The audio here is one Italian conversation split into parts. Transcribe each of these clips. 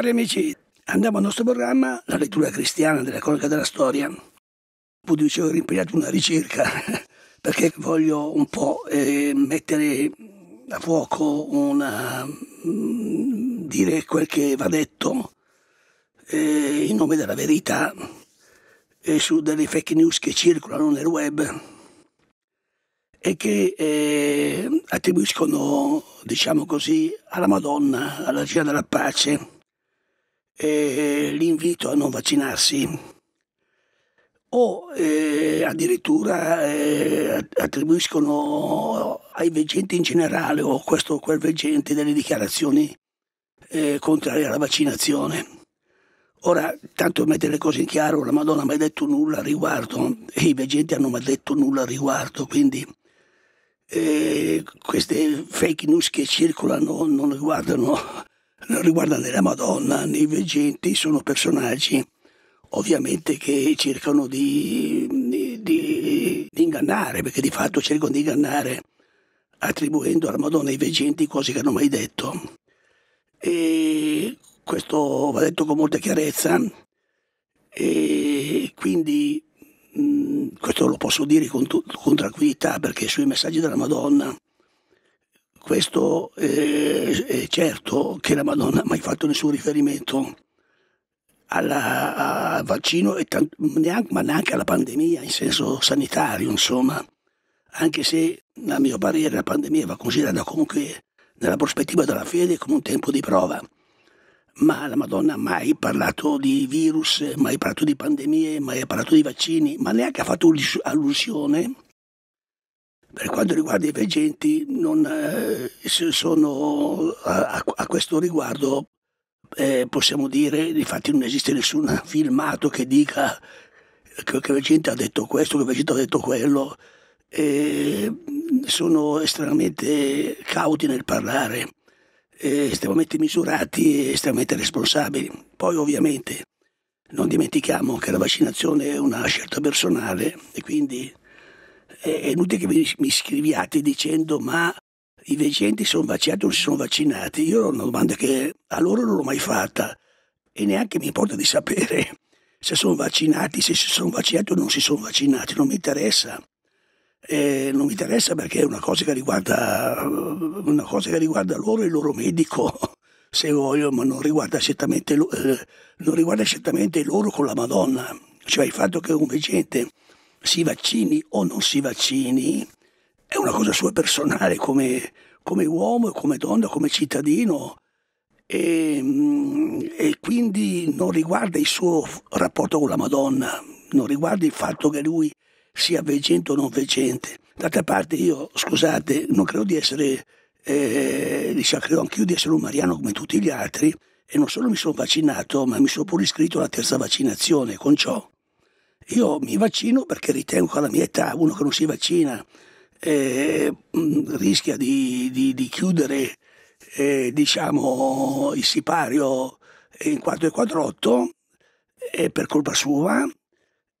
Cari amici, andiamo al nostro programma, la lettura cristiana della cronaca della storia. Pudice ho riempito una ricerca perché voglio un po' eh, mettere a fuoco una... Mh, mm, dire quel che va detto eh, in nome della verità eh, su delle fake news che circolano nel web e che eh, attribuiscono, diciamo così, alla Madonna, alla Gina della Pace eh, l'invito a non vaccinarsi o eh, addirittura eh, attribuiscono ai veggenti in generale o questo o quel veggente delle dichiarazioni eh, contrarie alla vaccinazione. Ora, tanto mettere le cose in chiaro, la Madonna non ha mai detto nulla al riguardo e i veggenti hanno mai detto nulla al riguardo, quindi queste fake news che circolano non riguardano riguardante la Madonna, i veggenti sono personaggi ovviamente che cercano di, di, di, ingannare, perché di fatto cercano di ingannare attribuendo alla Madonna i veggenti cose che hanno mai detto. E questo va detto con molta chiarezza e quindi mh, mm, questo lo posso dire con, con tranquillità perché sui messaggi della Madonna questo eh, è certo che la Madonna ha mai fatto nessun riferimento al vaccino, tanto, neanche, ma neanche alla pandemia in senso sanitario, insomma. Anche se, a mio parere, la pandemia va considerata comunque nella prospettiva della fede come un tempo di prova. Ma la Madonna ha mai parlato di virus, mai parlato di pandemie, mai parlato di vaccini, ma neanche ha fatto allusione per quanto riguarda i veggenti, non, eh, sono, a, a, questo riguardo eh, possiamo dire, infatti non esiste nessun filmato che dica che, che Vegente ha detto questo, che Vegente ha detto quello, eh, sono estremamente cauti nel parlare, estremamente misurati e estremamente responsabili. Poi ovviamente non dimentichiamo che la vaccinazione è una scelta personale e quindi è inutile che mi, scriviate dicendo ma i veggenti sono vaccinati o non si sono vaccinati. Io ho una domanda che a loro non l'ho mai fatta e neanche mi importa di sapere se sono vaccinati, se si sono vaccinati o non si sono vaccinati, non mi interessa. Eh, non mi interessa perché è una cosa, che riguarda, una cosa che riguarda loro e il loro medico, se voglio, ma non riguarda certamente, eh, non riguarda certamente loro con la Madonna. Cioè il fatto che un veggente si vaccini o non si vaccini è una cosa sua personale come, come uomo, come donna, come cittadino e, mm, e, quindi non riguarda il suo rapporto con la Madonna, non riguarda il fatto che lui sia veggente o non veggente. D'altra parte io, scusate, non credo di essere, eh, diciamo, credo anch'io di essere un mariano come tutti gli altri e non solo mi sono vaccinato, ma mi sono pure iscritto alla terza vaccinazione con ciò io mi vaccino perché ritengo che alla mia età uno che non si vaccina eh, mm, rischia di, di, di chiudere eh, diciamo, il sipario in 448 eh, per colpa sua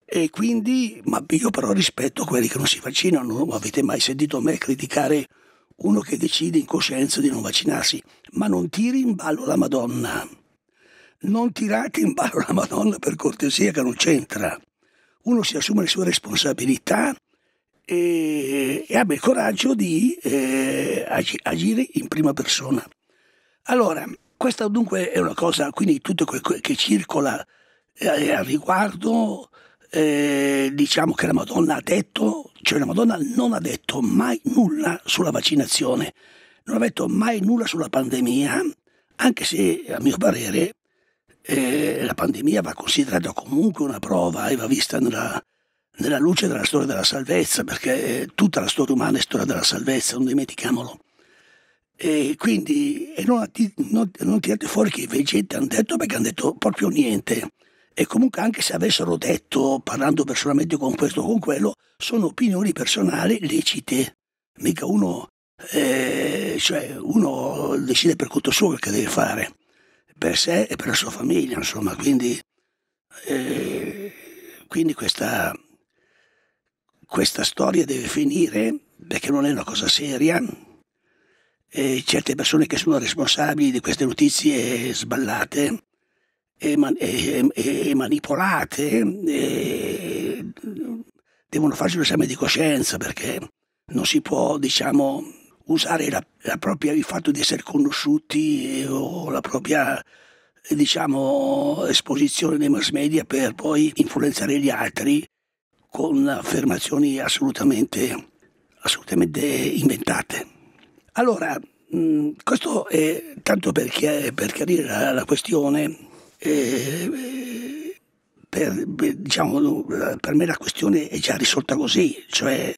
e quindi, ma io però rispetto quelli che non si vaccinano, non avete mai sentito me criticare uno che decide in coscienza di non vaccinarsi, ma non tiri in ballo la Madonna. Non tirate in ballo la Madonna per cortesia che non c'entra uno si assume le sue responsabilità e, e abbia il coraggio di eh, agire in prima persona. Allora, questa dunque è una cosa, quindi tutto quel che circola eh, al riguardo, eh, diciamo che la Madonna ha detto, cioè la Madonna non ha detto mai nulla sulla vaccinazione, non ha detto mai nulla sulla pandemia, anche se a mio parere eh, la pandemia va considerata comunque una prova e eh, va vista nella, nella luce della storia della salvezza, perché eh, tutta la storia umana è storia della salvezza, non dimentichiamolo. E quindi e non, non, non, tirate fuori che i vegeti hanno detto perché hanno detto proprio niente. E comunque anche se avessero detto, parlando personalmente con questo o con quello, sono opinioni personali lecite. Mica uno, eh, cioè uno decide per conto suo che deve fare per sé e per la sua famiglia, insomma, quindi, eh, quindi questa, questa storia deve finire perché non è una cosa seria e certe persone che sono responsabili di queste notizie sballate e, man- e-, e manipolate e- devono farsi un esame di coscienza perché non si può, diciamo, usare la, la propria, il fatto di essere conosciuti eh, o la propria eh, diciamo, esposizione nei mass media per poi influenzare gli altri con affermazioni assolutamente, assolutamente inventate. Allora, mh, mm, questo è tanto per, chi- per chiarire la, la questione. Eh, per, diciamo, per me la questione è già risolta così, cioè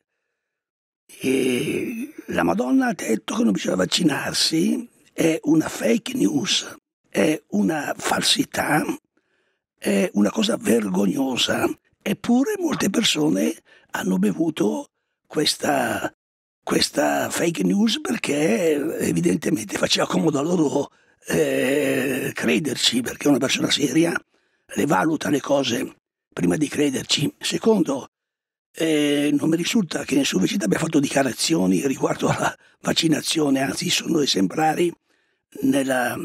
eh, la Madonna ha detto che non bisogna vaccinarsi, è una fake news, è una falsità, è una cosa vergognosa. Eppure molte persone hanno bevuto questa, questa fake news perché evidentemente faceva comodo a loro eh, crederci, perché una persona seria le valuta le cose prima di crederci. Secondo, eh, non mi risulta che nessun vicino abbia fatto dichiarazioni riguardo alla vaccinazione, anzi sono esemplari nella,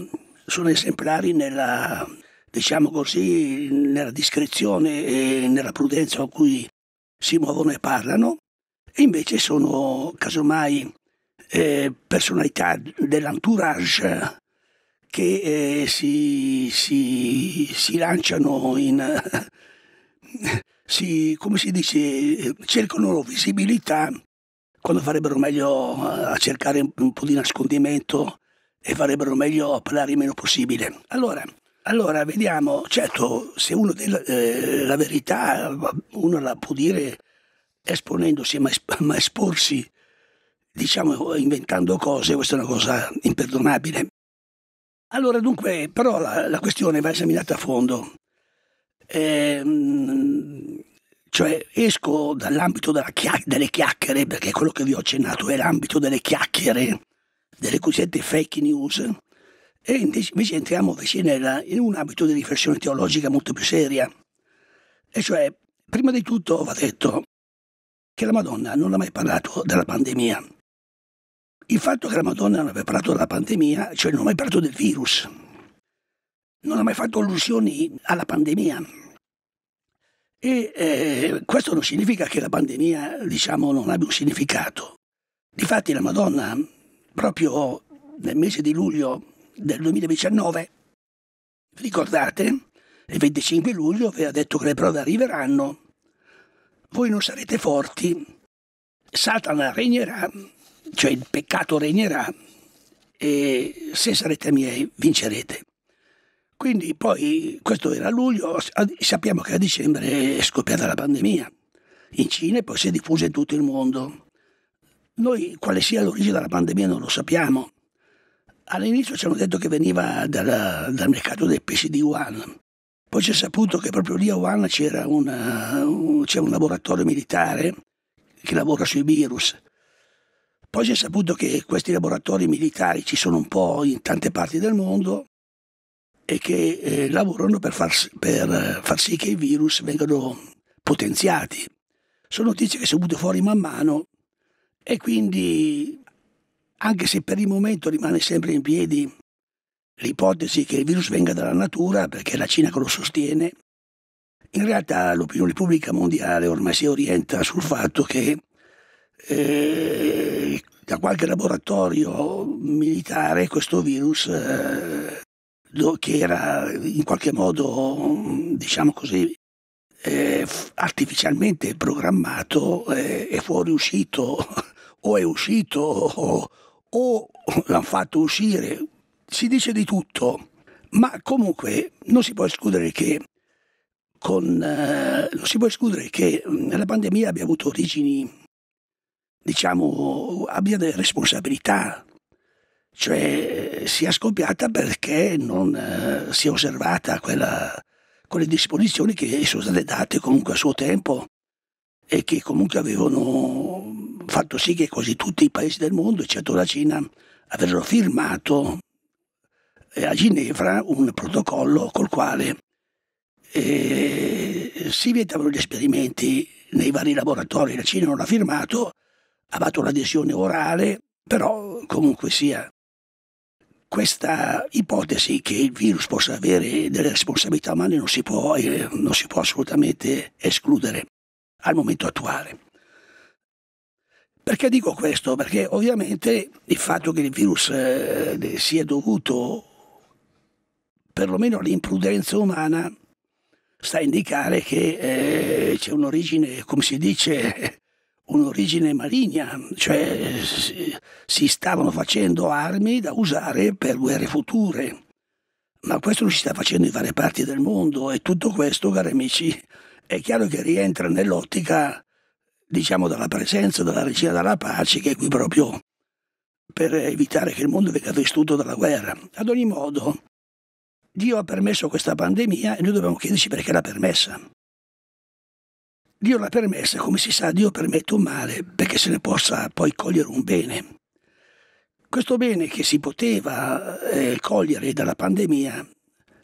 sono esemplari nella, diciamo così, nella discrezione e nella prudenza con cui si muovono e parlano, e invece sono casomai eh, personalità dell'entourage che eh, si, si, si lanciano in... si, come si dice, cercano visibilità quando farebbero meglio a cercare un po' di nascondimento e farebbero meglio a parlare il meno possibile. Allora, allora vediamo, certo, se uno della, eh, la verità uno la può dire esponendosi, ma, esp- ma esporsi, diciamo, inventando cose, questa è una cosa imperdonabile. Allora, dunque, però la, la questione va esaminata a fondo ehm, cioè esco dall'ambito chia- delle chiacchiere, perché quello che vi ho accennato è l'ambito delle chiacchiere, delle cosiddette fake news, e invece entriamo vicino in un ambito di riflessione teologica molto più seria. E cioè, prima di tutto va detto che la Madonna non ha mai parlato della pandemia. Il fatto che la Madonna non abbia parlato della pandemia, cioè non ha mai parlato del virus, non ha mai fatto allusioni alla pandemia. E eh, questo non significa che la pandemia, diciamo, non abbia un significato. Difatti la Madonna, proprio nel mese di luglio del 2019, ricordate, il 25 luglio aveva detto che le prove arriveranno, voi non sarete forti, Satana regnerà, cioè il peccato regnerà, e se sarete miei vincerete. Quindi poi, questo era a luglio, sappiamo che a dicembre è scoppiata la pandemia in Cina e poi si è diffusa in tutto il mondo. Noi quale sia l'origine della pandemia non lo sappiamo. All'inizio ci hanno detto che veniva dalla, dal mercato dei pesci di Wuhan, poi si è saputo che proprio lì a Wuhan c'era una, un, un, laboratorio militare che lavora sui virus. Poi si è saputo che questi laboratori militari ci sono un po' in tante parti del mondo e che eh, lavorano per far, per eh, far, sì che i virus vengano potenziati. Sono notizie che sono butte fuori man mano e quindi, anche se per il momento rimane sempre in piedi l'ipotesi che il virus venga dalla natura, perché è la Cina che lo sostiene, in realtà l'opinione pubblica mondiale ormai si orienta sul fatto che eh, da qualche laboratorio militare questo virus eh, periodo che era in qualche modo, diciamo così, eh, artificialmente programmato eh, e fuoriuscito o è uscito o, o l'hanno fatto uscire. Si dice di tutto, ma comunque non si può escludere che, con, eh, può escludere che mm, la pandemia abbia avuto origini, diciamo, abbia delle responsabilità cioè eh, sia scoppiata perché non eh, si è osservata quella, quelle disposizioni che sono state date comunque a suo tempo e che comunque avevano fatto sì che quasi tutti i paesi del mondo, eccetto la Cina, avessero firmato eh, a Ginevra un protocollo col quale eh, si vietavano gli esperimenti nei vari laboratori. La Cina non ha firmato, ha fatto l'adesione orale, però comunque sia questa ipotesi che il virus possa avere delle responsabilità umane non si può, eh, non si può assolutamente escludere al momento attuale. Perché dico questo? Perché ovviamente il fatto che il virus eh, sia dovuto perlomeno all'imprudenza umana sta a indicare che eh, c'è un'origine, come si dice, un'origine maligna, cioè si stavano facendo armi da usare per guerre future. Ma questo lo si sta facendo in varie parti del mondo e tutto questo, cari amici, è chiaro che rientra nell'ottica, diciamo, della presenza della regina della pace che è qui proprio per evitare che il mondo venga vestuto dalla guerra. Ad ogni modo, Dio ha permesso questa pandemia e noi dobbiamo chiederci perché l'ha permessa. Dio l'ha permessa, come si sa, Dio permette un male perché se ne possa poi cogliere un bene. Questo bene che si poteva eh, cogliere dalla pandemia,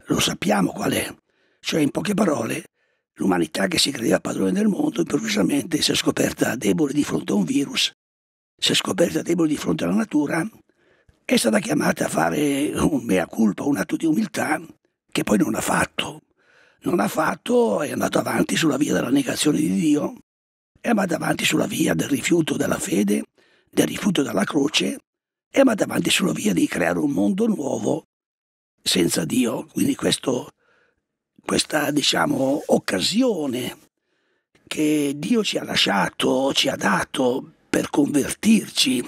lo sappiamo qual è, cioè in poche parole l'umanità che si credeva padrone del mondo improvvisamente si è scoperta debole di fronte a un virus, si è scoperta debole di fronte alla natura, è stata chiamata a fare un mea culpa, un atto di umiltà che poi non ha fatto non ha fatto è andato avanti sulla via della negazione di Dio, è andato avanti sulla via del rifiuto della fede, del rifiuto della croce, è andato avanti sulla via di creare un mondo nuovo senza Dio. Quindi questo, questa diciamo, occasione che Dio ci ha lasciato, ci ha dato per convertirci,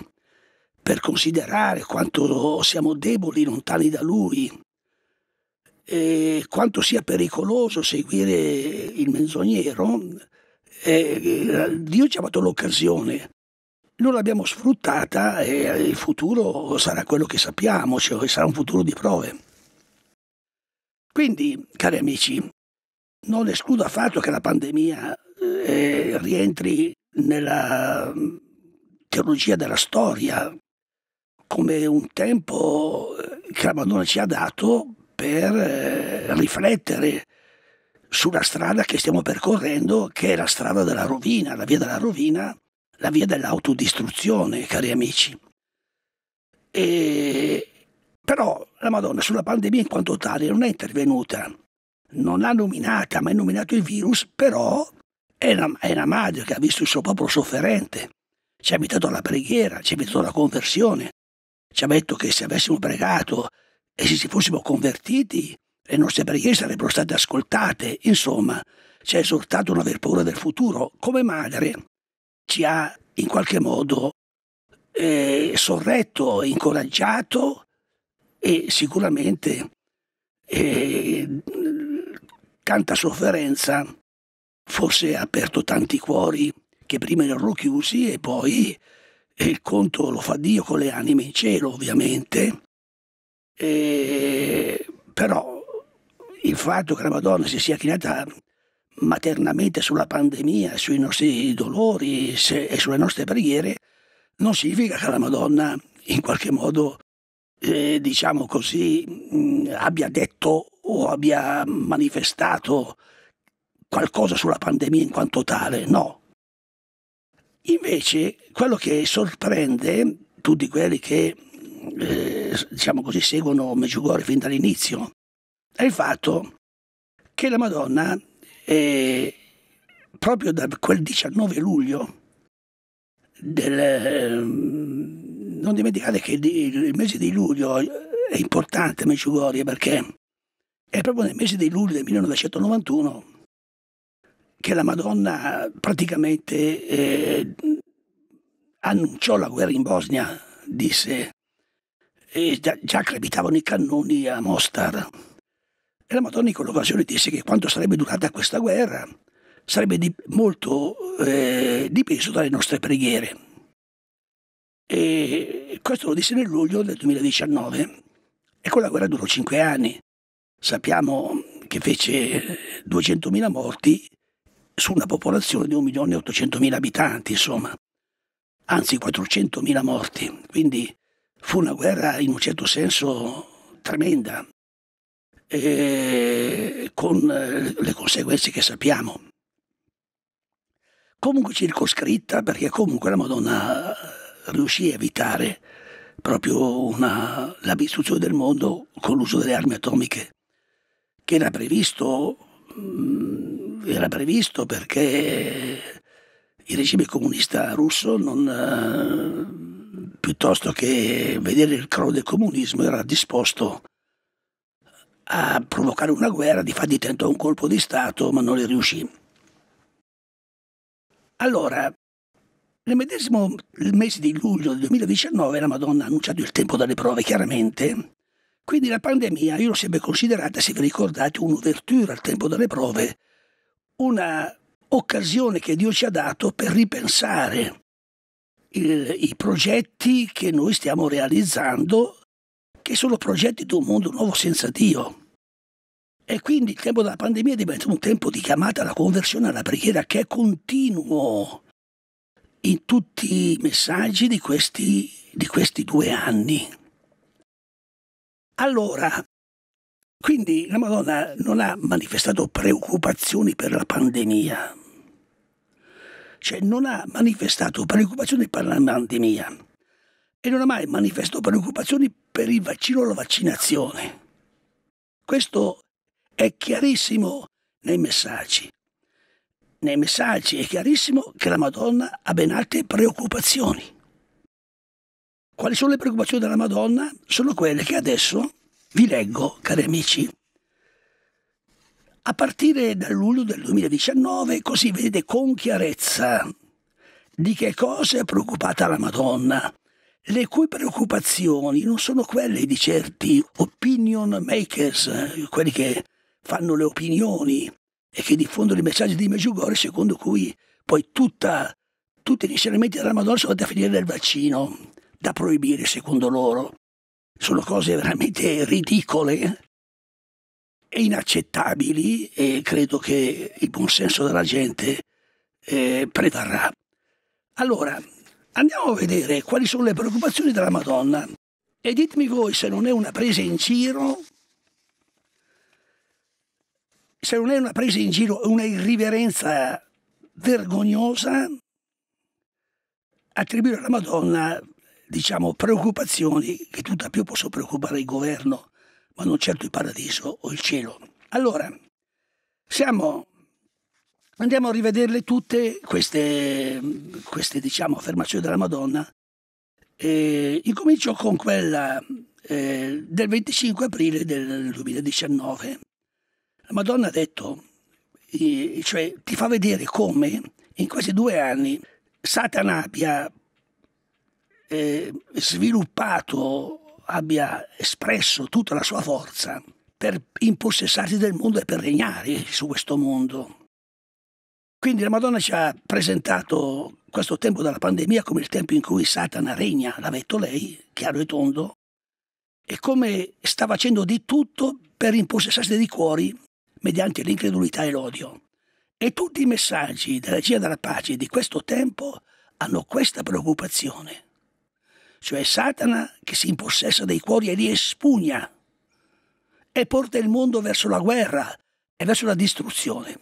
per considerare quanto siamo deboli lontani da Lui, eh, quanto sia pericoloso seguire il menzognero, eh, Dio ci ha dato l'occasione. Noi l'abbiamo sfruttata e il futuro sarà quello che sappiamo, cioè sarà un futuro di prove. Quindi, cari amici, non escludo affatto che la pandemia eh, rientri nella mm, teologia della storia, come un tempo che la Madonna ci ha dato per eh, riflettere sulla strada che stiamo percorrendo, che è la strada della rovina, la via della rovina, la via dell'autodistruzione, cari amici. E... Però la Madonna sulla pandemia in quanto tale non è intervenuta, non l'ha nominata, ma è nominato il virus, però è una, è una madre che ha visto il suo popolo sofferente, ci ha invitato alla preghiera, ci ha invitato alla conversione, ci ha detto che se avessimo pregato e se ci fossimo convertiti le nostre preghiere sarebbero state ascoltate. Insomma, ci ha esortato a non aver paura del futuro. Come madre ci ha in qualche modo eh, sorretto, incoraggiato e sicuramente eh, tanta sofferenza forse ha aperto tanti cuori che prima erano chiusi e poi e eh, il conto lo fa Dio con le anime in cielo ovviamente e, però il fatto che la Madonna si sia chinata maternamente sulla pandemia, sui nostri dolori e sulle nostre preghiere, non significa che la Madonna in qualche modo, eh, diciamo così, mh, mm, abbia detto o abbia manifestato qualcosa sulla pandemia in quanto tale, no. Invece quello che sorprende tutti quelli che eh, diciamo così, seguono Meggiugorje fin dall'inizio, è il fatto che la Madonna, eh, proprio da quel 19 luglio, del, eh, non dimenticate che il mese di luglio è importante Meggiugorje perché è proprio nel mese di luglio del 1991 che la Madonna praticamente eh, annunciò la guerra in Bosnia, disse e già, già crepitavano i cannoni a Mostar. E la Madonna in quell'occasione disse che quanto sarebbe durata questa guerra sarebbe di, molto eh, dipeso dalle nostre preghiere. E questo lo disse nel luglio del 2019 e quella guerra durò cinque anni. Sappiamo che fece 200.000 morti su una popolazione di 1.800.000 abitanti, insomma, anzi 400.000 morti. Quindi Fu una guerra in un certo senso tremenda, con eh, le conseguenze che sappiamo. Comunque circoscritta, perché comunque la Madonna eh, riuscì a evitare proprio una, la distruzione del mondo con l'uso delle armi atomiche, che era previsto, mm, era previsto perché il regime comunista russo non eh, piuttosto che vedere il crollo del comunismo era disposto a provocare una guerra, di fatti tentò un colpo di Stato ma non le riuscì. Allora, nel medesimo mese di luglio del 2019 la Madonna ha annunciato il tempo dalle prove chiaramente, quindi la pandemia io l'ho sempre considerata, se vi ricordate, un'ouverture al tempo delle prove, una occasione che Dio ci ha dato per ripensare i progetti che noi stiamo realizzando, che sono progetti di un mondo nuovo senza Dio. E quindi il tempo della pandemia diventa un tempo di chiamata alla conversione, alla preghiera, che è continuo in tutti i messaggi di questi, di questi due anni. Allora, quindi la Madonna non ha manifestato preoccupazioni per la pandemia, cioè non ha manifestato preoccupazioni per la pandemia e non ha mai manifestato preoccupazioni per il vaccino o la vaccinazione. Questo è chiarissimo nei messaggi. Nei messaggi è chiarissimo che la Madonna ha ben altre preoccupazioni. Quali sono le preoccupazioni della Madonna? Sono quelle che adesso vi leggo, cari amici. A partire dal luglio del 2019 così vedete con chiarezza di che cosa è preoccupata la Madonna, le cui preoccupazioni non sono quelle di certi opinion makers, eh, quelli che fanno le opinioni e che diffondono i messaggi di Meggiugorje secondo cui poi tutta, tutti gli inserimenti della Madonna sono andati a finire nel vaccino, da proibire secondo loro. Sono cose veramente ridicole eh inaccettabili e credo che il buon senso della gente eh, prevarrà. Allora, andiamo a vedere quali sono le preoccupazioni della Madonna e ditemi voi se non è una presa in giro, se non è una presa in giro, una irriverenza vergognosa attribuire alla Madonna, diciamo, preoccupazioni che tutt'al più possono preoccupare il governo ma non certo il paradiso o il cielo. Allora, siamo, andiamo a rivederle tutte queste, queste diciamo, affermazioni della Madonna. E incomincio con quella eh, del 25 aprile del 2019. La Madonna ha detto, cioè ti fa vedere come in questi due anni Satana abbia eh, sviluppato abbia espresso tutta la sua forza per impossessarsi del mondo e per regnare su questo mondo. Quindi la Madonna ci ha presentato questo tempo della pandemia come il tempo in cui Satana regna, l'ha detto lei, chiaro e tondo, e come sta facendo di tutto per impossessarsi dei cuori mediante l'incredulità e l'odio. E tutti i messaggi della Gia della Pace di questo tempo hanno questa preoccupazione cioè Satana che si impossessa dei cuori e li espugna e porta il mondo verso la guerra e verso la distruzione.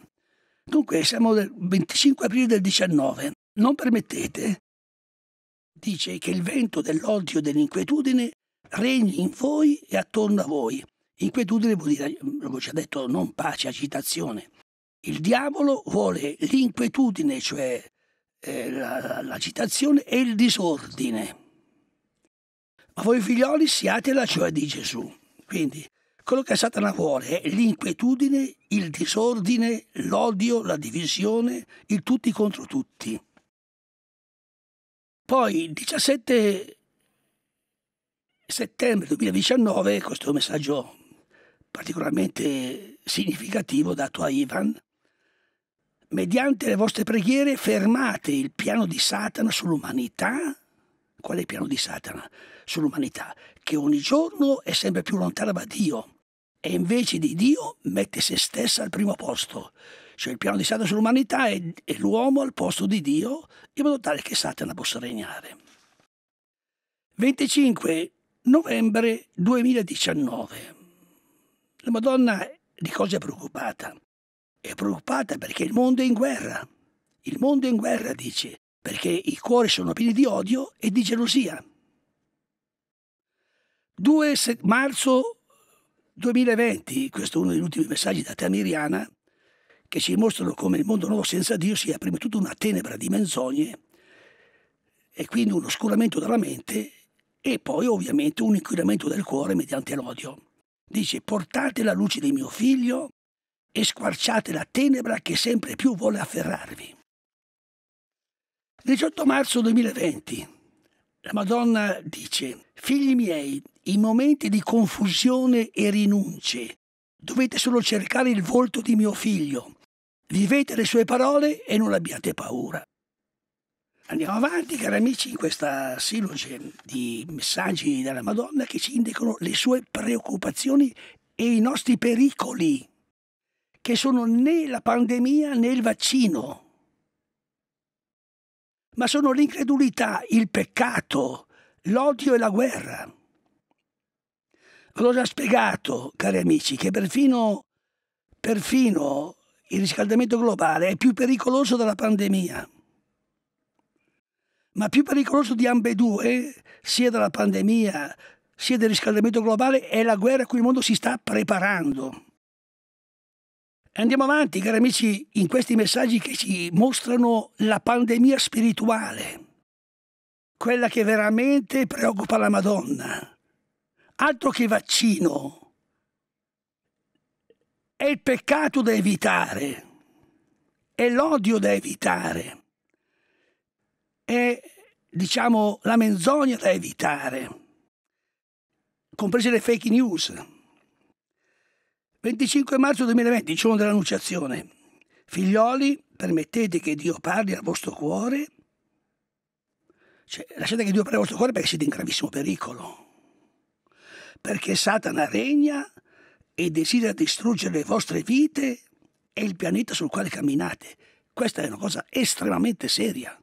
Dunque siamo del 25 aprile del 19. Non permettete, dice che il vento dell'odio e dell'inquietudine regni in voi e attorno a voi. Inquietudine vuol dire, l'ho già detto, non pace, agitazione. Il diavolo vuole l'inquietudine, cioè eh, l'agitazione e il disordine ma voi figlioli siate la cioè di Gesù. Quindi quello che Satana vuole è l'inquietudine, il disordine, l'odio, la divisione, il tutti contro tutti. Poi il 17 settembre 2019, questo è un messaggio particolarmente significativo dato a Ivan, mediante le vostre preghiere fermate il piano di Satana sull'umanità. Qual è il piano di Satana? sull'umanità, che ogni giorno è sempre più lontana da Dio e invece di Dio mette se stessa al primo posto. Cioè il piano di Satana sull'umanità è, è l'uomo al posto di Dio in modo tale che Satana possa regnare. 25 novembre 2019. La Madonna di cosa è preoccupata? È preoccupata perché il mondo è in guerra. Il mondo è in guerra, dice, perché i cuori sono pieni di odio e di gelosia. 2 marzo 2020, questo è uno degli ultimi messaggi da Tamiriana, che ci mostrano come il mondo nuovo senza Dio sia prima di tutto una tenebra di menzogne e quindi un oscuramento della mente e poi ovviamente un inquinamento del cuore mediante l'odio. Dice portate la luce di mio figlio e squarciate la tenebra che sempre più vuole afferrarvi. 18 marzo 2020 la Madonna dice, Figli miei, in momenti di confusione e rinunce, dovete solo cercare il volto di mio figlio, vivete le sue parole e non abbiate paura. Andiamo avanti, cari amici, in questa siloge di messaggi della Madonna che ci indicano le sue preoccupazioni e i nostri pericoli, che sono né la pandemia né il vaccino, ma sono l'incredulità, il peccato, l'odio e la guerra. Ve l'ho già spiegato, cari amici, che perfino, perfino il riscaldamento globale è più pericoloso della pandemia. Ma più pericoloso di ambedue, sia della pandemia sia del riscaldamento globale, è la guerra a cui il mondo si sta preparando. Andiamo avanti, cari amici, in questi messaggi che ci mostrano la pandemia spirituale, quella che veramente preoccupa la Madonna. Altro che vaccino. È il peccato da evitare, è l'odio da evitare, è, diciamo, la menzogna da evitare, comprese le fake news 25 marzo 2020, giorno dell'Annunciazione. Figlioli, permettete che Dio parli al vostro cuore. Cioè, lasciate che Dio parli al vostro cuore perché siete in gravissimo pericolo. Perché Satana regna e desidera distruggere le vostre vite e il pianeta sul quale camminate. Questa è una cosa estremamente seria.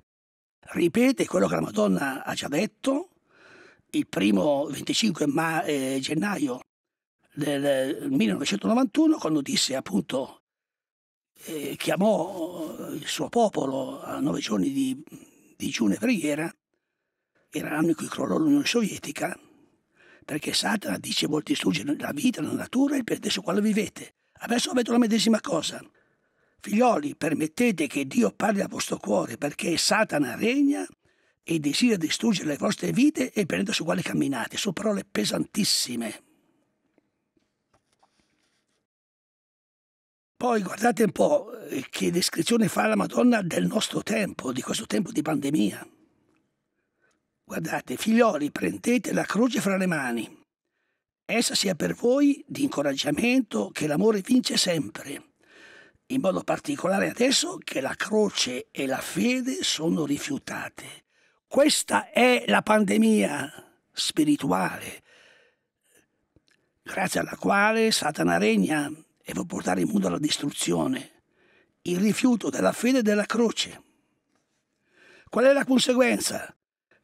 Ripete quello che la Madonna ha già detto il primo 25 eh, gennaio nel 1991 quando disse appunto, eh, chiamò eh, il suo popolo a nove giorni di digiuno e preghiera, era l'anno in cui crollò l'Unione Sovietica, perché Satana dice vuol distruggere la vita, la natura e il pianeta su quale vivete. Adesso avete la medesima cosa. Figlioli, permettete che Dio parli al vostro cuore perché Satana regna e desidera distruggere le vostre vite e il pianeta su quale camminate. Sono parole pesantissime. Poi guardate un po' eh, che descrizione fa la Madonna del nostro tempo, di questo tempo di pandemia. Guardate, figlioli, prendete la croce fra le mani. Essa sia per voi di incoraggiamento che l'amore vince sempre. In modo particolare adesso che la croce e la fede sono rifiutate. Questa è la pandemia spirituale, grazie alla quale Satana regna e può portare il mondo alla distruzione. Il rifiuto della fede e della croce. Qual è la conseguenza?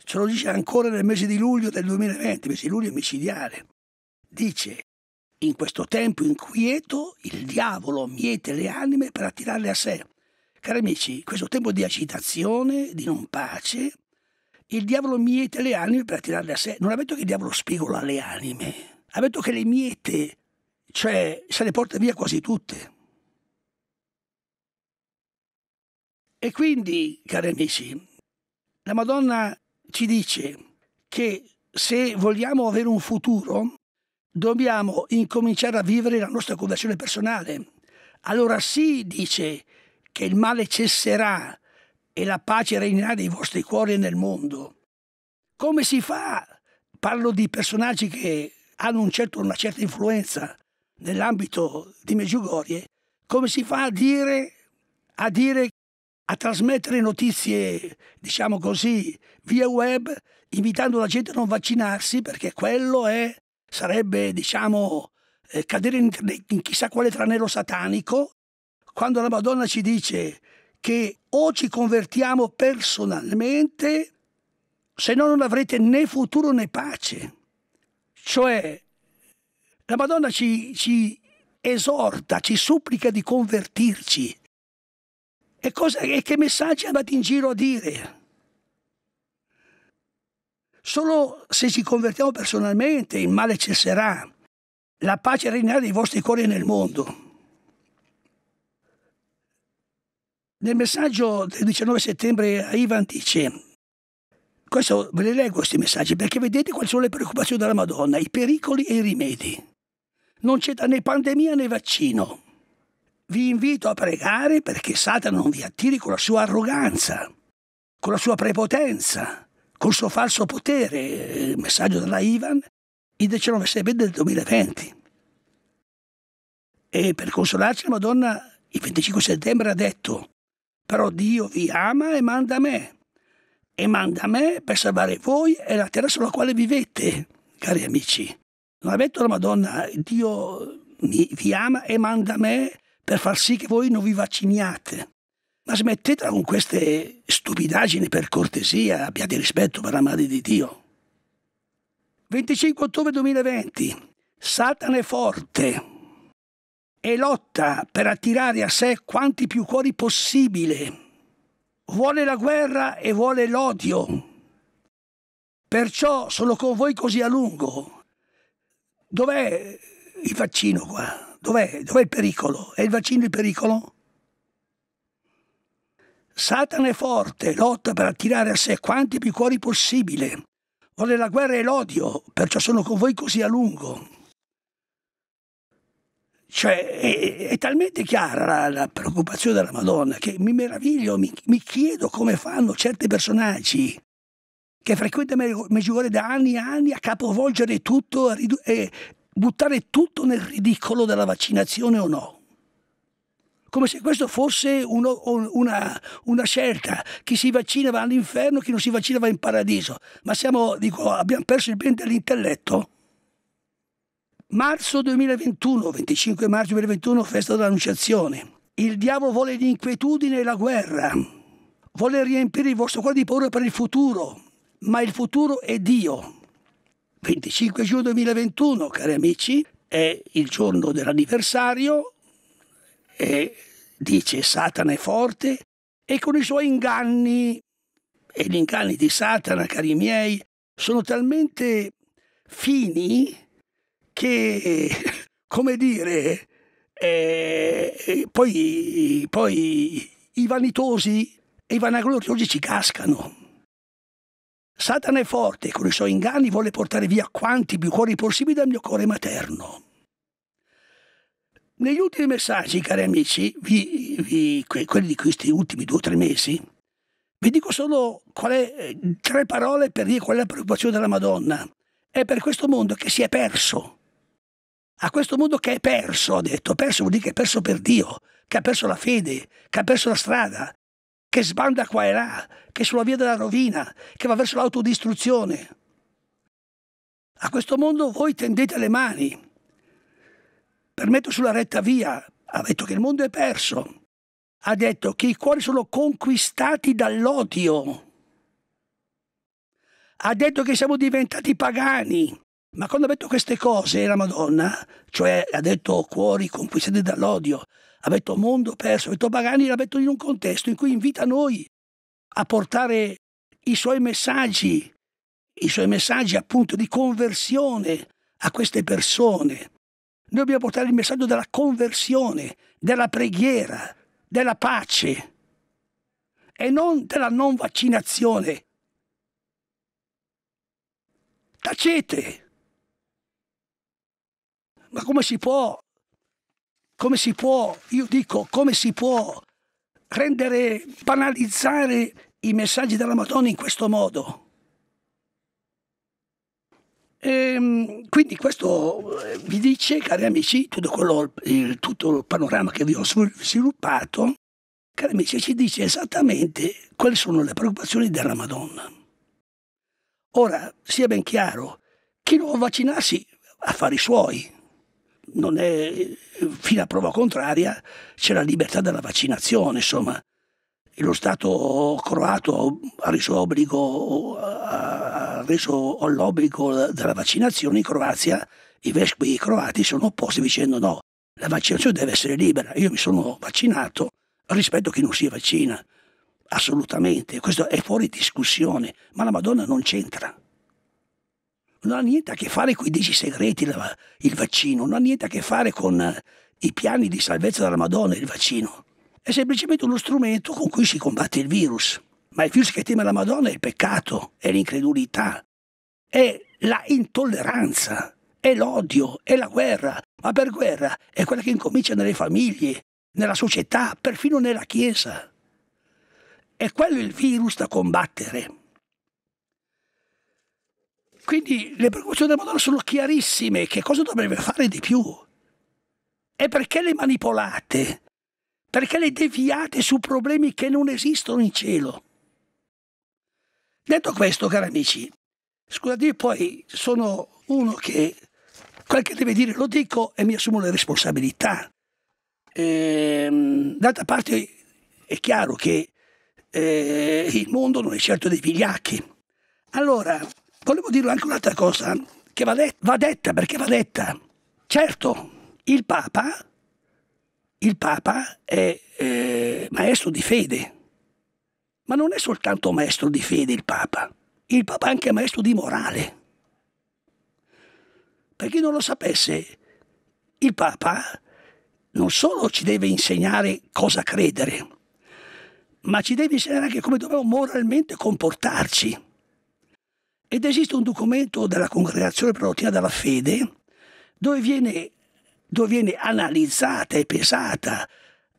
Ce lo dice ancora nel mese di luglio del 2020, mese di luglio è micidiale. Dice, in questo tempo inquieto il diavolo miete le anime per attirarle a sé. Cari amici, in questo tempo di agitazione, di non pace, il diavolo miete le anime per attirarle a sé. Non ha detto che il diavolo spigola le anime, ha detto che le miete cioè se le porta via quasi tutte. E quindi, cari amici, la Madonna ci dice che se vogliamo avere un futuro, dobbiamo incominciare a vivere la nostra conversione personale. Allora sì, dice, che il male cesserà e la pace regnerà nei vostri cuori e nel mondo. Come si fa? Parlo di personaggi che hanno un certo, una certa influenza nell'ambito di Meggiugorie, come si fa a dire, a dire, a trasmettere notizie, diciamo così, via web, invitando la gente a non vaccinarsi, perché quello è, sarebbe, diciamo, eh, cadere in, in chissà quale tranello satanico, quando la Madonna ci dice che o ci convertiamo personalmente, se no non avrete né futuro né pace. Cioè, la Madonna ci, ci esorta, ci supplica di convertirci. E, cosa, e che messaggi andate in giro a dire? Solo se ci convertiamo personalmente il male cesserà. La pace regnerà nei vostri cuori nel mondo. Nel messaggio del 19 settembre a Ivan dice, questo ve le leggo questi messaggi perché vedete quali sono le preoccupazioni della Madonna, i pericoli e i rimedi non c'è da né pandemia né vaccino. Vi invito a pregare perché Satana non vi attiri con la sua arroganza, con la sua prepotenza, col suo falso potere. messaggio della Ivan, il 19 settembre del 2020. E per consolarci la Madonna il 25 settembre ha detto, però Dio vi ama e manda me, e manda me per salvare voi e la terra sulla quale vivete, cari amici. Maometto la Madonna, Dio mi, vi ama e manda me per far sì che voi non vi vacciniate. Ma smettetela con queste stupidaggini per cortesia, abbiate rispetto per la madre di Dio. 25 ottobre 2020. Satana è forte e lotta per attirare a sé quanti più cuori possibile. Vuole la guerra e vuole l'odio. Perciò sono con voi così a lungo dov'è il vaccino qua? Dov'è, dov'è il pericolo? È il vaccino il pericolo? Satana è forte, lotta per attirare a sé quanti più cuori possibile. Vuole la guerra e l'odio, perciò sono con voi così a lungo. Cioè, è, è talmente chiara la, la, preoccupazione della Madonna che mi meraviglio, mi, mi chiedo come fanno certi personaggi che frequenta Meggiugorje da anni e anni a capovolgere tutto e buttare tutto nel ridicolo della vaccinazione o no. Come se questo fosse uno, una, una, scelta. Chi si vaccina va all'inferno, chi non si vaccina va in paradiso. Ma siamo, dico, abbiamo perso il bene dell'intelletto. Marzo 2021, 25 marzo 2021, festa dell'Annunciazione. Il diavolo vuole l'inquietudine e la guerra. Vuole riempire il vostro cuore di paura per il futuro ma il futuro è Dio. 25 giugno 2021, cari amici, è il giorno dell'anniversario e dice Satana è forte e con i suoi inganni e gli inganni di Satana, cari miei, sono talmente fini che, come dire, eh, eh, poi, poi i vanitosi e i vanagloriosi ci cascano. Satana è forte e con i suoi inganni vuole portare via quanti più cuori possibili dal mio cuore materno. Negli ultimi messaggi, cari amici, vi, vi, quelli di questi ultimi due o tre mesi, vi dico solo è, eh, tre parole per dire qual è la preoccupazione della Madonna. È per questo mondo che si è perso. A questo mondo che è perso, ha detto. Perso vuol dire che è perso per Dio, che ha perso la fede, che ha perso la strada, che sbanda qua e là, che è sulla via della rovina, che va verso l'autodistruzione. A questo mondo voi tendete le mani. Per metto sulla retta via, ha detto che il mondo è perso. Ha detto che i cuori sono conquistati dall'odio. Ha detto che siamo diventati pagani. Ma quando ha detto queste cose la Madonna, cioè ha detto cuori conquistati dall'odio, ha detto Mondo Perso, ha detto Bagani, l'ha detto in un contesto in cui invita noi a portare i suoi messaggi, i suoi messaggi appunto di conversione a queste persone. Noi dobbiamo portare il messaggio della conversione, della preghiera, della pace e non della non vaccinazione. Tacete! Ma come si può come si può, io dico, come si può rendere, banalizzare i messaggi della Madonna in questo modo? E, ehm, quindi questo eh, vi dice, cari amici, tutto, quello, il, tutto il panorama che vi ho sviluppato, cari amici, ci dice esattamente quali sono le preoccupazioni della Madonna. Ora, sia ben chiaro, chi non vuole vaccinarsi, affari suoi, non è, fino a prova contraria c'è la libertà della vaccinazione, insomma. Lo Stato croato ha reso, obbligo, ha reso l'obbligo della vaccinazione in Croazia, i vescovi croati sono opposti dicendo no, la vaccinazione deve essere libera, io mi sono vaccinato, rispetto a chi non si vaccina, assolutamente, questo è fuori discussione, ma la Madonna non c'entra non ha niente a che fare con i dieci segreti il vaccino, non ha niente a che fare con eh, i piani di salvezza della Madonna il vaccino. È semplicemente uno strumento con cui si combatte il virus. Ma il virus che teme la Madonna è il peccato, è l'incredulità, è la intolleranza, è l'odio, è la guerra. Ma per guerra è quella che incomincia nelle famiglie, nella società, perfino nella Chiesa. È quello il virus da combattere. Quindi le preoccupazioni del Madonna sono chiarissime, che cosa dovrebbe fare di più? E perché le manipolate? Perché le deviate su problemi che non esistono in cielo? Detto questo, cari amici, scusate, poi sono uno che quel che deve dire lo dico e mi assumo le responsabilità. Ehm, d'altra parte è chiaro che eh, il mondo non è certo dei vigliacchi. Allora, Volevo dirlo anche un'altra cosa che va, det va detta perché va detta. Certo, il Papa, il Papa è eh, maestro di fede, ma non è soltanto maestro di fede il Papa, il Papa è anche maestro di morale. Per chi non lo sapesse, il Papa non solo ci deve insegnare cosa credere, ma ci deve insegnare anche come dobbiamo moralmente comportarci. Ed esiste un documento della Congregazione Produttiva della Fede dove viene, dove viene analizzata e pesata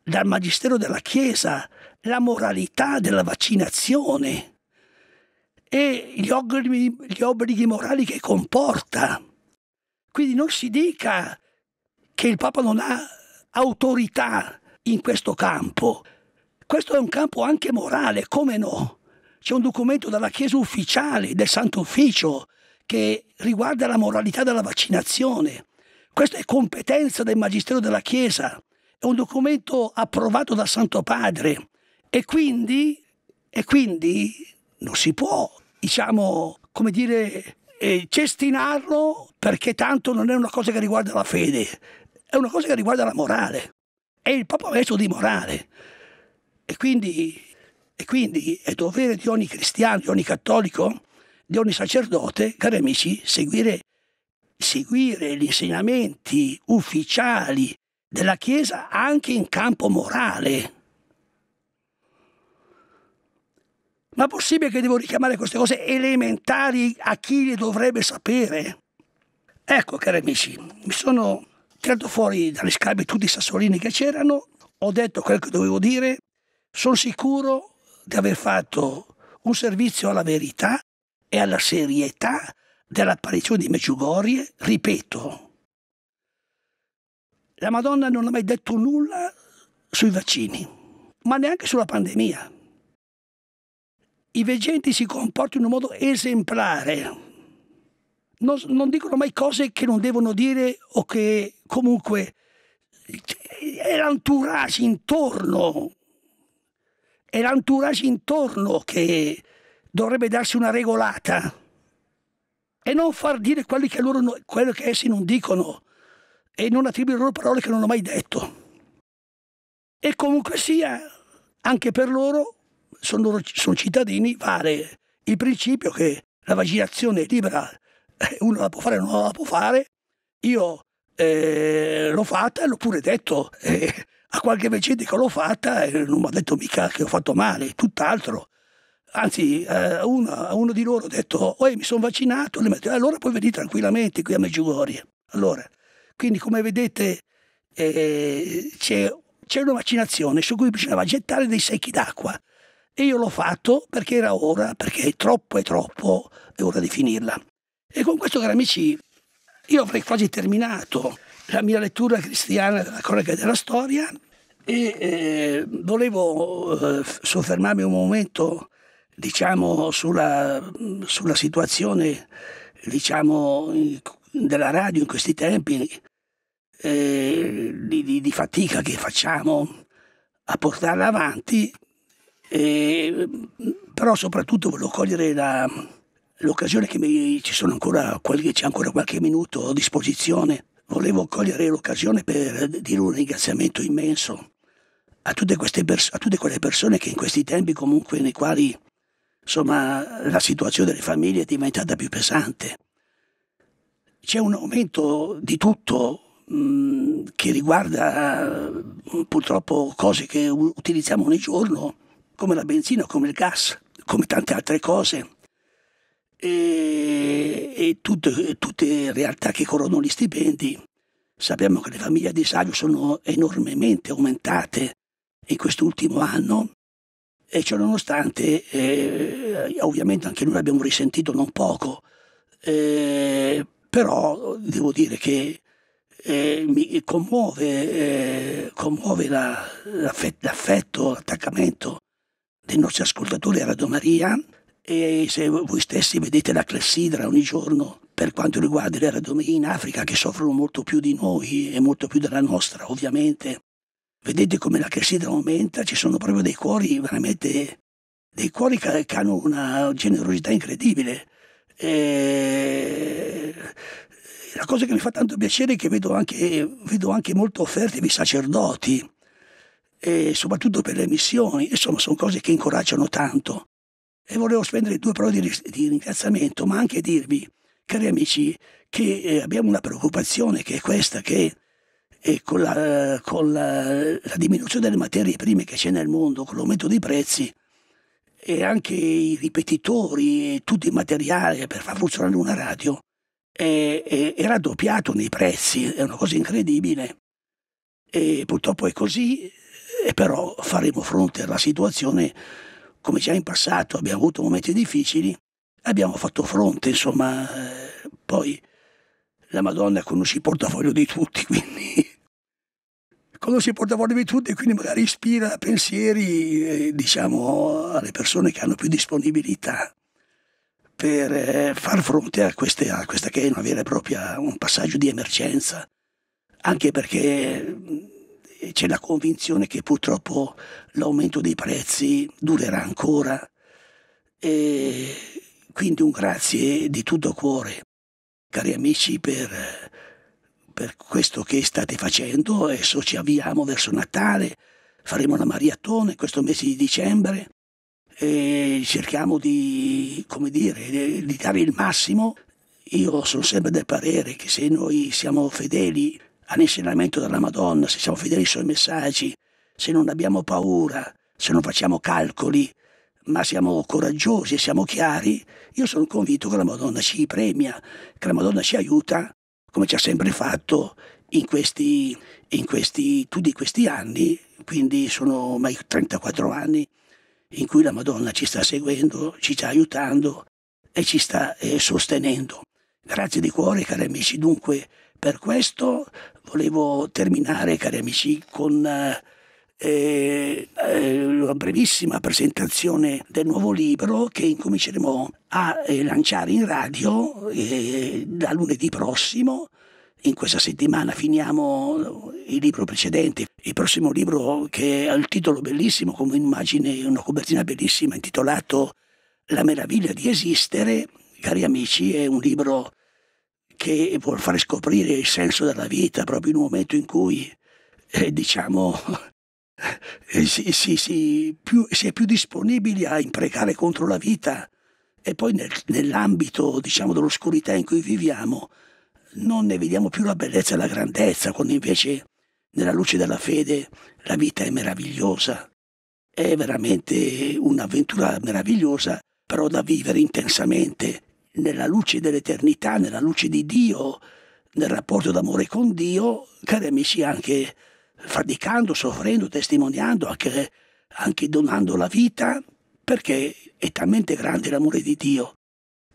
dal Magistero della Chiesa la moralità della vaccinazione e gli obblighi, gli obblighi, morali che comporta. Quindi non si dica che il Papa non ha autorità in questo campo. Questo è un campo anche morale, come no? c'è un documento dalla Chiesa ufficiale, del Santo Ufficio, che riguarda la moralità della vaccinazione. Questa è competenza del Magistero della Chiesa, è un documento approvato dal Santo Padre e quindi, e quindi non si può, diciamo, come dire, eh, cestinarlo perché tanto non è una cosa che riguarda la fede, è una cosa che riguarda la morale. È il Papa ha messo di morale. E quindi e quindi è dovere di ogni cristiano, di ogni cattolico, di ogni sacerdote, cari amici, seguire, seguire gli insegnamenti ufficiali della Chiesa anche in campo morale. Ma possibile che devo richiamare queste cose elementari a chi le dovrebbe sapere? Ecco, cari amici, mi sono tirato fuori dalle scabbie tutti i sassolini che c'erano, ho detto quello che dovevo dire, sono sicuro di aver fatto un servizio alla verità e alla serietà dell'apparizione di Meggiugorie, ripeto, la Madonna non ha mai detto nulla sui vaccini, ma neanche sulla pandemia. I veggenti si comportano in un modo esemplare, non, non dicono mai cose che non devono dire o che comunque cioè, è l'entourage intorno è l'entourage intorno che dovrebbe darsi una regolata e non far dire quelli che loro, quello che essi non dicono e non attribuire loro parole che non ho mai detto. E comunque sia, anche per loro, sono, sono cittadini, vale il principio che la vaginazione è libera, eh, uno la può fare, uno non la può fare. Io eh, l'ho fatta e l'ho pure detto. Eh, a qualche vecchietta l'ho fatta e eh, non mi ha detto mica che ho fatto male, tutt'altro. Anzi, a eh, uno, uno, di loro ho detto, oh, mi sono vaccinato, e eh, allora puoi venire tranquillamente qui a Meggiugorie. Allora, quindi come vedete eh, c'è, una vaccinazione su cui bisognava gettare dei secchi d'acqua. E io l'ho fatto perché era ora, perché è troppo, è troppo, è ora di finirla. E con questo, cari amici, io avrei quasi terminato la mia lettura cristiana della cronaca della storia e eh, volevo eh, soffermarmi un momento diciamo, sulla, sulla, situazione diciamo, della radio in questi tempi eh, di, di, di, fatica che facciamo a portarla avanti però soprattutto volevo cogliere la, l'occasione che mi, ci sono ancora qualche, c'è ancora qualche minuto a disposizione volevo cogliere l'occasione per dire un ringraziamento immenso a tutte, pers- a tutte quelle persone che in questi tempi comunque nei quali insomma, la situazione delle famiglie è diventata più pesante. C'è un aumento di tutto mh, che riguarda mh, purtroppo cose che utilizziamo ogni giorno, come la benzina, come il gas, come tante altre cose e, e tutte, tutte realtà che corrono gli stipendi. Sappiamo che le famiglie a disagio sono enormemente aumentate in quest'ultimo anno e ciononostante eh, ovviamente anche noi abbiamo risentito non poco, eh, però devo dire che eh, mi commuove, eh, commuove l'affetto, l'attaccamento dei nostri ascoltatori a Radio Maria e se voi stessi vedete la clessidra ogni giorno per quanto riguarda le radomie in Africa che soffrono molto più di noi e molto più della nostra ovviamente vedete come la clessidra aumenta ci sono proprio dei cuori veramente dei cuori che, che hanno una generosità incredibile e la cosa che mi fa tanto piacere è che vedo anche, vedo anche molte offerte di sacerdoti, soprattutto per le missioni, insomma sono cose che incoraggiano tanto. E volevo spendere due parole di, di ringraziamento, ma anche dirvi, cari amici, che eh, abbiamo una preoccupazione che è questa, che eh, con, la, con la, la diminuzione delle materie prime che c'è nel mondo, con l'aumento dei prezzi, e anche i ripetitori e tutto il materiale per far funzionare una radio è, è, è raddoppiato nei prezzi, è una cosa incredibile. E purtroppo è così, eh, però faremo fronte alla situazione come già in passato abbiamo avuto momenti difficili, abbiamo fatto fronte, insomma, eh, poi la Madonna conosce il portafoglio di tutti, quindi conosce il portafoglio di tutti e quindi magari ispira pensieri, eh, diciamo, alle persone che hanno più disponibilità per eh, far fronte a, queste, a, questa che è una vera e propria, un passaggio di emergenza, anche perché c'è la convinzione che purtroppo l'aumento dei prezzi durerà ancora. E quindi un grazie di tutto cuore, cari amici, per, per questo che state facendo. Adesso ci avviamo verso Natale, faremo la maratona questo mese di dicembre e cerchiamo di, come dire, di dare il massimo. Io sono sempre del parere che se noi siamo fedeli all'insegnamento della Madonna, se siamo fedeli ai suoi messaggi, se non abbiamo paura, se non facciamo calcoli, ma siamo coraggiosi e siamo chiari, io sono convinto che la Madonna ci premia, che la Madonna ci aiuta, come ci ha sempre fatto in questi, in questi, tutti questi anni, quindi sono ormai 34 anni in cui la Madonna ci sta seguendo, ci sta aiutando e ci sta eh, sostenendo. Grazie di cuore cari amici, dunque per questo volevo terminare cari amici con... Eh, eh, eh, una brevissima presentazione del nuovo libro che incominceremo a eh, lanciare in radio eh, da lunedì prossimo. In questa settimana finiamo il libro precedente, il prossimo libro che ha il titolo bellissimo, come immagine, una copertina bellissima, intitolato La meraviglia di esistere. Cari amici, è un libro che vuol fare scoprire il senso della vita proprio in un momento in cui, eh, diciamo, eh, si, si, si, più, si è più disponibili a imprecare contro la vita. E poi nel, nell'ambito diciamo, dell'oscurità in cui viviamo non ne vediamo più la bellezza e la grandezza, quando invece nella luce della fede la vita è meravigliosa. È veramente un'avventura meravigliosa, però da vivere intensamente nella luce dell'eternità, nella luce di Dio, nel rapporto d'amore con Dio, cari amici, anche faticando, soffrendo, testimoniando, anche, anche donando la vita, perché è talmente grande l'amore di Dio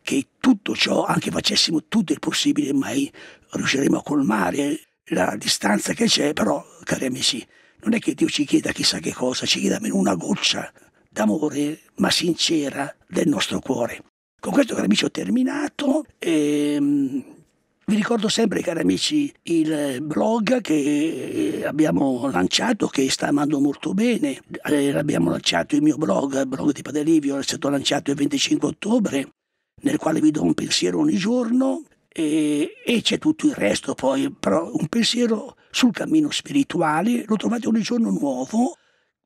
che tutto ciò, anche facessimo tutto il possibile, mai riusciremo a colmare la distanza che c'è, però, cari amici, non è che Dio ci chieda chissà che cosa, ci chieda almeno una goccia d'amore, ma sincera, del nostro cuore. Con questo, cari amici, ho terminato. E, ehm, vi ricordo sempre, cari amici, il blog che abbiamo lanciato, che sta andando molto bene. Eh, abbiamo lanciato il mio blog, il blog di Padre Livio, è stato lanciato il 25 ottobre, nel quale vi do un pensiero ogni giorno e, e c'è tutto il resto poi, però un pensiero sul cammino spirituale, lo trovate ogni giorno nuovo,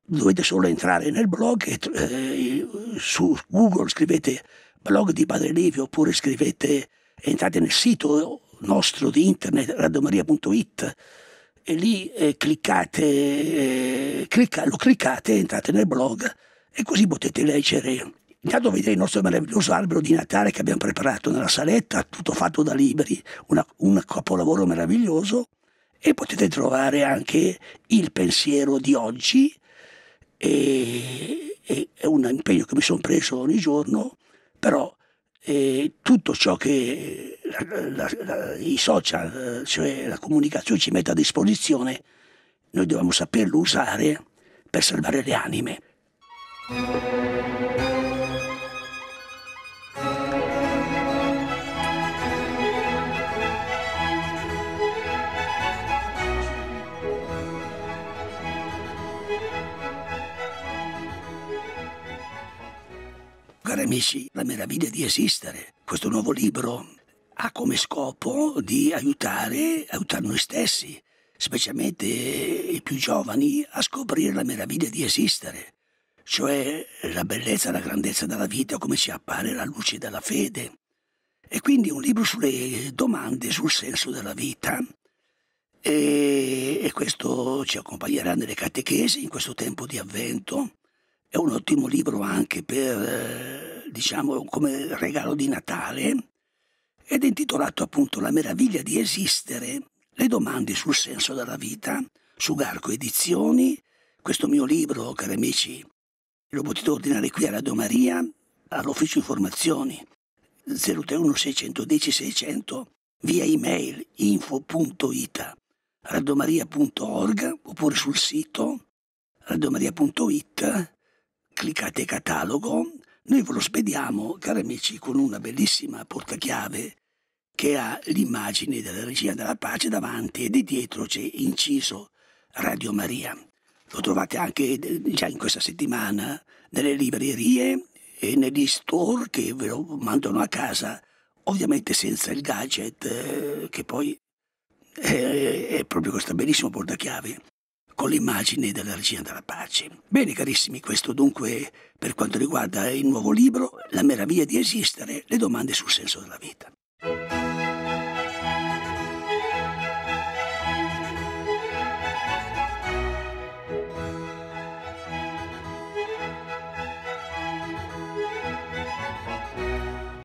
dovete solo entrare nel blog, e, eh, su Google scrivete blog di Padre Livio oppure scrivete, entrate nel sito nostro di internet, radiomaria.it, e lì eh, cliccate, eh, clicca, lo cliccate, entrate nel blog e così potete leggere. Intanto vedete il nostro meraviglioso albero di Natale che abbiamo preparato nella saletta, tutto fatto da libri, una, un capolavoro meraviglioso e potete trovare anche il pensiero di oggi e, e è un impegno che mi sono preso ogni giorno, però eh, tutto ciò che la, la, la, i social, cioè la comunicazione ci mette a disposizione, noi dobbiamo saperlo usare per salvare le anime. Cari amici, La meraviglia di esistere, questo nuovo libro, ha come scopo di aiutare, aiutare noi stessi, specialmente i più giovani, a scoprire la meraviglia di esistere, cioè la bellezza, la grandezza della vita, come ci appare la luce della fede. E quindi un libro sulle domande sul senso della vita. E, e questo ci accompagnerà nelle catechesi in questo tempo di avvento è un ottimo libro anche per, eh, diciamo, come regalo di Natale ed è intitolato appunto La meraviglia di esistere, le domande sul senso della vita, su Garco Edizioni. Questo mio libro, cari amici, lo potete ordinare qui a Radio Maria, all'ufficio informazioni 031 610 600 via email info.ita raddomaria.org oppure sul sito raddomaria.it cliccate catalogo, noi ve lo spediamo, cari amici, con una bellissima portachiave che ha l'immagine della regina della pace davanti e di dietro c'è inciso Radio Maria. Lo trovate anche già in questa settimana nelle librerie e negli store che ve lo mandano a casa, ovviamente senza il gadget eh, che poi è, eh, è proprio questa bellissima portachiave con l'immagine della regina della pace. Bene carissimi, questo dunque per quanto riguarda il nuovo libro La meraviglia di esistere, le domande sul senso della vita.